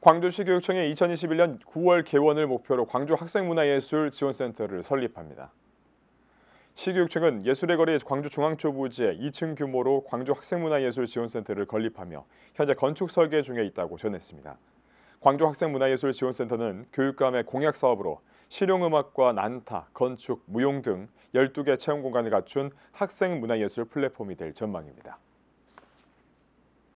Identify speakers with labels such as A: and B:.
A: 광주시 교육청이 2021년 9월 개원을 목표로 광주 학생문화예술 지원센터를 설립합니다. 시교육청은 예술의 거리 광주중앙초부지에 2층 규모로 광주 학생문화예술 지원센터를 건립하며 현재 건축 설계 중에 있다고 전했습니다. 광주 학생문화예술 지원센터는 교육감의 공약 사업으로 실용음악과 난타, 건축, 무용 등 12개 체험 공간을 갖춘 학생문화예술 플랫폼이 될 전망입니다.